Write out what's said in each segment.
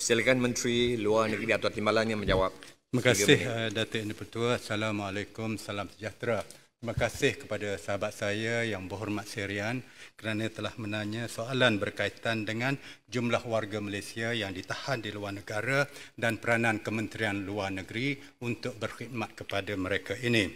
Silakan Menteri Luar Negeri atau yang menjawab. Terima kasih eh, Datuk Yang Pertua. Assalamualaikum, salam sejahtera. Terima kasih kepada sahabat saya yang berhormat Serian kerana telah menanya soalan berkaitan dengan jumlah warga Malaysia yang ditahan di luar negara dan peranan Kementerian Luar Negeri untuk berkhidmat kepada mereka ini.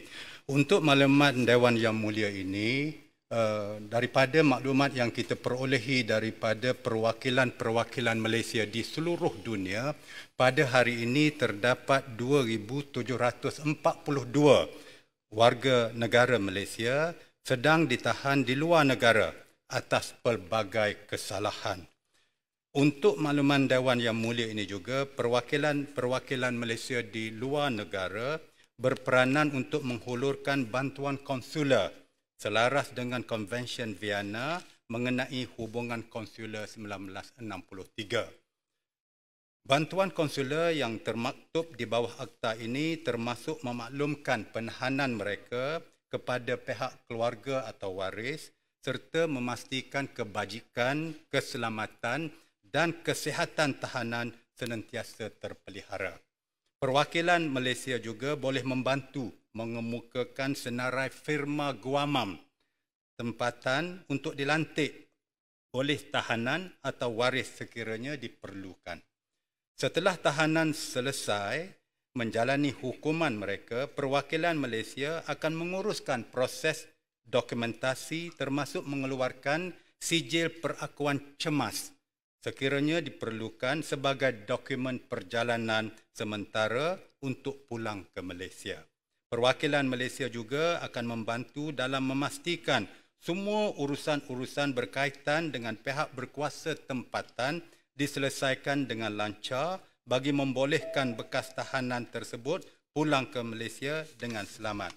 Untuk maklumat Dewan Yang Mulia ini, Eh, daripada maklumat yang kita perolehi daripada perwakilan-perwakilan Malaysia di seluruh dunia, pada hari ini terdapat 2,742 warga negara Malaysia sedang ditahan di luar negara atas pelbagai kesalahan. Untuk makluman Dewan yang mulia ini juga, perwakilan-perwakilan Malaysia di luar negara berperanan untuk menghulurkan bantuan konsuler selaras dengan Konvensyen Vienna mengenai hubungan konsuler 1963. Bantuan konsuler yang termaktub di bawah akta ini termasuk memaklumkan penahanan mereka kepada pihak keluarga atau waris serta memastikan kebajikan, keselamatan dan kesihatan tahanan senantiasa terpelihara. Perwakilan Malaysia juga boleh membantu mengemukakan senarai firma guamam tempatan untuk dilantik oleh tahanan atau waris sekiranya diperlukan. Setelah tahanan selesai menjalani hukuman mereka, perwakilan Malaysia akan menguruskan proses dokumentasi termasuk mengeluarkan sijil perakuan cemas sekiranya diperlukan sebagai dokumen perjalanan sementara untuk pulang ke Malaysia. Perwakilan Malaysia juga akan membantu dalam memastikan semua urusan-urusan berkaitan dengan pihak berkuasa tempatan diselesaikan dengan lancar bagi membolehkan bekas tahanan tersebut pulang ke Malaysia dengan selamat.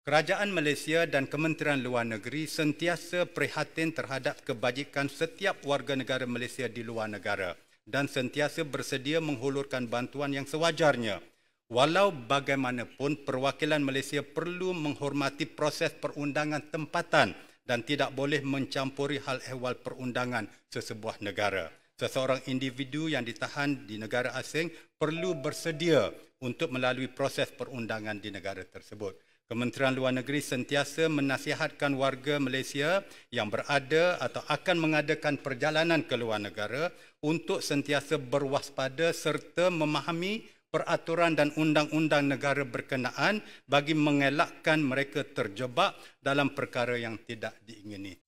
Kerajaan Malaysia dan Kementerian Luar Negeri sentiasa prihatin terhadap kebajikan setiap warga negara Malaysia di luar negara dan sentiasa bersedia menghulurkan bantuan yang sewajarnya. Walau bagaimanapun perwakilan Malaysia perlu menghormati proses perundangan tempatan dan tidak boleh mencampuri hal ehwal perundangan sesebuah negara. Seseorang individu yang ditahan di negara asing perlu bersedia untuk melalui proses perundangan di negara tersebut. Kementerian Luar Negeri sentiasa menasihatkan warga Malaysia yang berada atau akan mengadakan perjalanan ke luar negara untuk sentiasa berwaspada serta memahami peraturan dan undang-undang negara berkenaan bagi mengelakkan mereka terjebak dalam perkara yang tidak diingini.